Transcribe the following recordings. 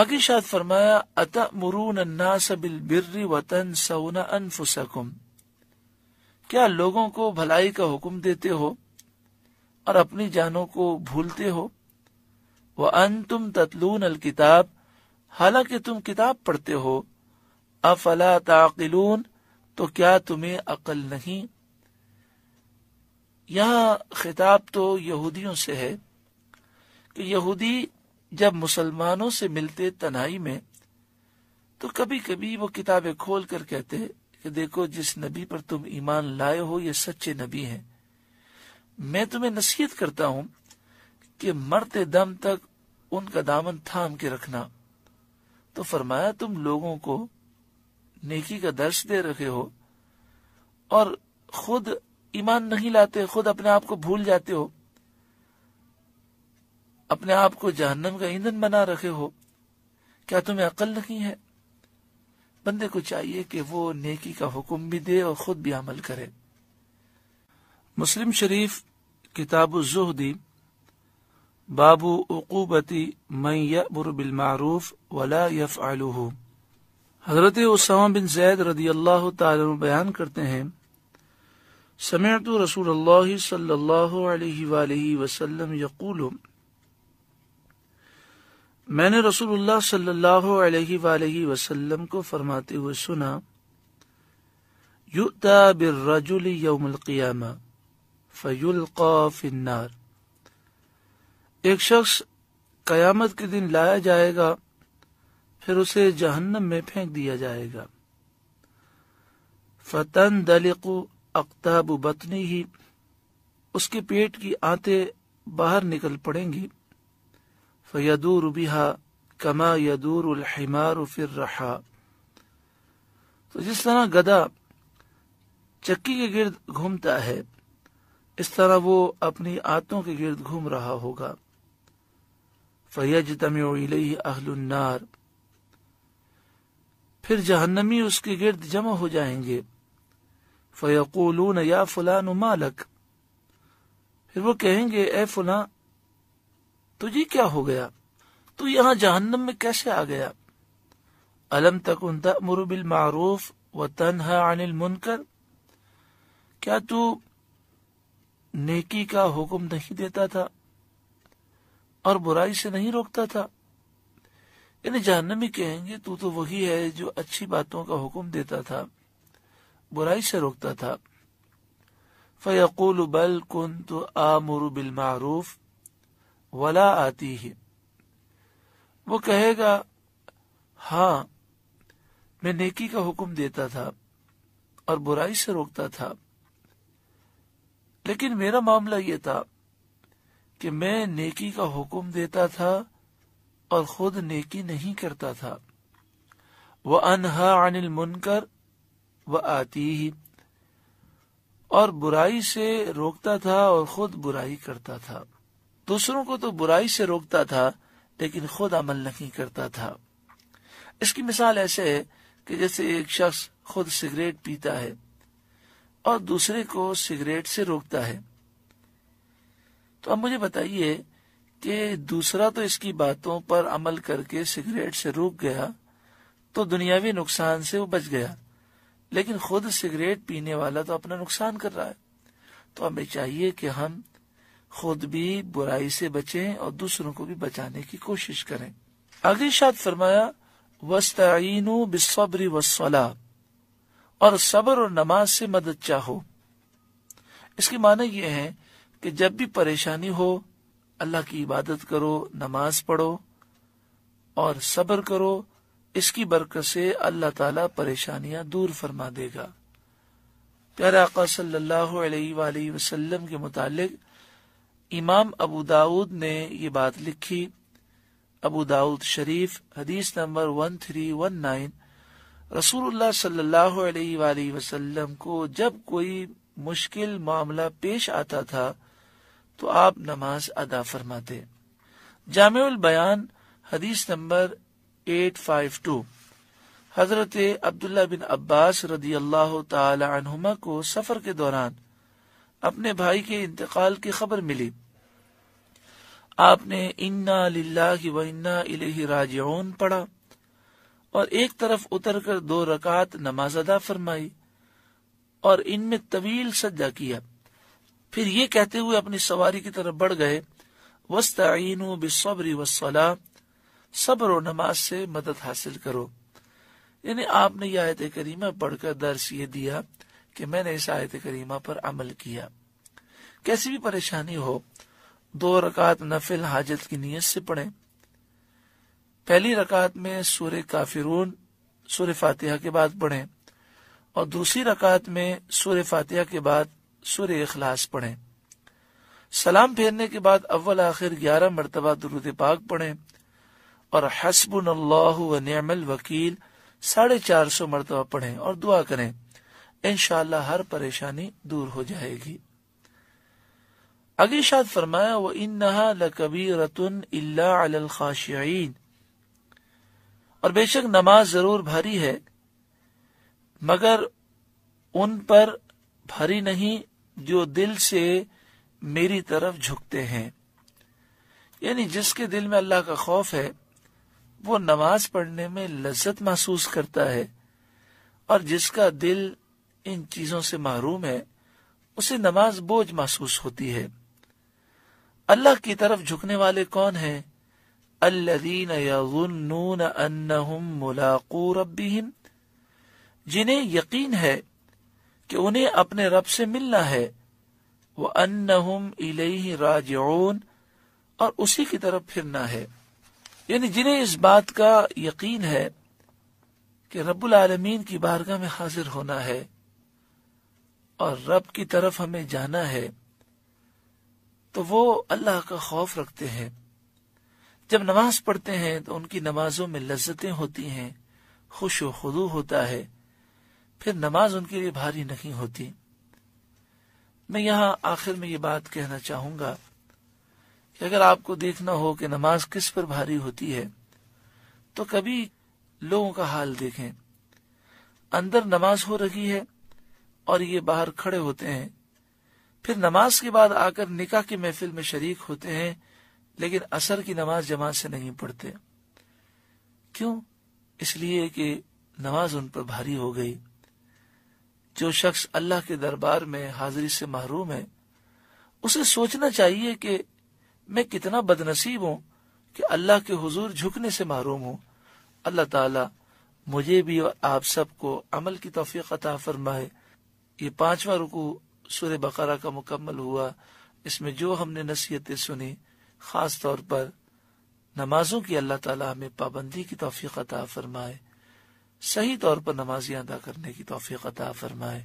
अगे शाद फरमाया अत मरून सबिल बिर्री वतन सऊना अनफुसकुम क्या लोगों को भलाई का हुक्म देते हो और अपनी जानों को भूलते हो वह अन तुम तत्लून अल किताब हालांकि तुम किताब पढ़ते हो अफला ताकिलून तो क्या तुम्हें अकल नहीं यह खिताब तो यहूदियों से है कि यहूदी जब मुसलमानों से मिलते तनाई में तो कभी कभी वो किताबें खोल कर कहते कि देखो जिस नबी पर तुम ईमान लाए हो ये सच्चे नबी हैं मैं तुम्हें नसीहत करता हूं कि मरते दम तक उनका दामन थाम के रखना तो फरमाया तुम लोगों को नेकी का दर्श दे रखे हो और खुद ईमान नहीं लाते खुद अपने आप को भूल जाते हो अपने आप को जहन्नम का ईंधन बना रखे हो क्या तुम्हें अकल नहीं है बंदे को चाहिए कि वो नेकी का हुक्म भी दे और खुद भी अमल करे मुस्लिम शरीफ किताब जुहदी बाबू उकूबती मैं बिलमारूफ वला यफ आलूह हजरत उसमा बिन जैद रदी अल्लाह तयान करते हैं समेत रसूल सल्लल्लाहु यकूल मैंने रसूलुल्लाह सल्लल्लाहु अलैहि वालेहि वसल्लम को फरमाते हुए सुना युता बिर्रजुल यौमुल क़ियामा फयुल्का फिन्नार एक शख्स कयामत के दिन लाया जाएगा फिर उसे जहन्नम में फेंक दिया जाएगा फतन दलिकु अख्ताब बतनी ही उसके पेट की आते बाहर निकल पड़ेंगी फयदूर बिहा कमा यदूर उलहमार फिर रहा तो जिस तरह गदा चक्की के गिर्द घूमता है इस तरह वो अपनी आंतों के गिर्द घूम रहा होगा फयज तमी अहलुन्नार फिर जहन्नमी उसके गिर्द जमा हो जाएंगे फयकूलून या फलान मालक फिर वो कहेंगे ए फुला तुझे क्या हो गया तू यहाँ जहन्नम में कैसे आ गया अलम तक मुरुबिल मारूफ व तनहा अनिल मुनकर क्या तू नेकी का हुक्म नहीं देता था और बुराई से नहीं रोकता था इन्हें जहनमी कहेंगे तू तो वही है जो अच्छी बातों का हुक्म देता था बुराई से रोकता था फैकुल बल कुन तो आमर बिल मारूफ वला आती है वो कहेगा हाँ मैं नेकी का हुक्म देता था और बुराई से रोकता था लेकिन मेरा मामला ये था कि मैं नेकी का हुक्म देता था और खुद नेकी नहीं करता था वह अनहा अनिल मुनकर वह आती ही और बुराई से रोकता था और खुद बुराई करता था दूसरों को तो बुराई से रोकता था लेकिन खुद अमल नहीं करता था इसकी मिसाल ऐसे है कि जैसे एक शख्स खुद सिगरेट पीता है और दूसरे को सिगरेट से रोकता है तो अब मुझे बताइए कि दूसरा तो इसकी बातों पर अमल करके सिगरेट से रोक गया तो दुनियावी नुकसान से वो बच गया लेकिन खुद सिगरेट पीने वाला तो अपना नुकसान कर रहा है तो हमें चाहिए कि हम खुद भी बुराई से बचें और दूसरों को भी बचाने की कोशिश करें आगे शाद फरमाया वस्तीन बिस्बरी वसला और सब्र और नमाज से मदद चाहो इसकी माने ये है कि जब भी परेशानी हो अल्लाह की इबादत करो नमाज पढ़ो और सब्र करो इसकी बरकत से अल्लाह ताला परेशानियां दूर फरमा देगा प्यारा आका सल्लल्लाहु अलैहि वसल्लम के मुतालिक इमाम अबू दाऊद ने ये बात लिखी अबू दाऊद शरीफ हदीस number one three one nine रसूल सल्लाम को जब कोई मुश्किल मामला पेश आता था तो आप नमाज अदा फरमाते जाम बयान हदीस नंबर एट फाइव टू हजरत अब्दुल्ला बिन अब्बास रदी अल्लाह तहुमा को सफर के दौरान अपने भाई के इंतकाल की खबर मिली आपने इन्ना लिल्लाहि व इन्ना इलेही राजिऊन पढ़ा और एक तरफ उतरकर दो रकात नमाज अदा फरमाई और इनमें तवील सज्जा किया फिर ये कहते हुए अपनी सवारी की तरफ बढ़ गए वस्तु बिसब्री वसला सब्र और नमाज से मदद हासिल करो यानी आपने यह आयत करीमा पढ़कर दर्श ये दिया कि मैंने इस आयत करीमा पर अमल किया कैसी भी परेशानी हो दो रकात नफिल हाजत की नीयत से पढ़ें पहली रकात में सूर्य काफिरून सूर्य फातिहा के बाद पढ़ें और दूसरी रकात में सूर्य फातिहा के बाद सूर्य अखलास पढ़ें सलाम फेरने के बाद अव्वल आखिर ग्यारह मरतबा दुरुद पाक पढ़ें और हसबुन अल्लाह वकील साढ़े चार सौ मरतबा पढ़ें और दुआ करें इनशाला हर परेशानी दूर हो जाएगी आगे शाद फरमाया वो इन नहा रतन अल्लाशाइन और बेशक नमाज जरूर भारी है मगर उन पर भारी नहीं जो दिल से मेरी तरफ झुकते हैं यानी जिसके दिल में अल्लाह का खौफ है वो नमाज पढ़ने में लज्जत महसूस करता है और जिसका दिल इन चीजों से महरूम है उसे नमाज बोझ महसूस होती है अल्लाह की तरफ झुकने वाले कौन है अल्लदीन अन्नहुम मुलाकू जिन्हें यकीन है कि उन्हें अपने रब से मिलना है वो अन्नहुम इलेही राज और उसी की तरफ फिरना है यानी जिन्हें इस बात का यकीन है कि रब्बुल आलमीन की बारगाह में हाजिर होना है और रब की तरफ हमें जाना है तो वो अल्लाह का खौफ रखते हैं जब नमाज पढ़ते हैं तो उनकी नमाजों में लज्जतें होती हैं खुश खुदू होता है फिर नमाज उनके लिए भारी नहीं होती मैं यहां आखिर में ये बात कहना चाहूंगा कि अगर आपको देखना हो कि नमाज किस पर भारी होती है तो कभी लोगों का हाल देखें अंदर नमाज हो रही है और ये बाहर खड़े होते हैं फिर नमाज के बाद आकर निकाह की महफिल में शरीक होते हैं लेकिन असर की नमाज जमात से नहीं पढ़ते क्यों इसलिए कि नमाज उन पर भारी हो गई जो शख्स अल्लाह के दरबार में हाजिरी से महरूम है उसे सोचना चाहिए कि मैं कितना बदनसीब हूँ कि अल्लाह के हुजूर झुकने से महरूम हूँ अल्लाह ताला मुझे भी और आप सबको अमल की तोफ़ी अता फरमाए ये पांचवा रुकू सुर बकरा का मुकम्मल हुआ इसमें जो हमने नसीहतें सुनी ख़ास तौर पर नमाजों की अल्लाह ताला हमें पाबंदी की तोफ़ी अता फरमाए सही तौर पर नमाजी अदा करने की तोफ़ी अता फरमाए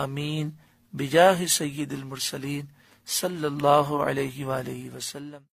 आमीन बिजाह सैद मुरसलीन सल्लल्लाहु अलैहि वसल्लम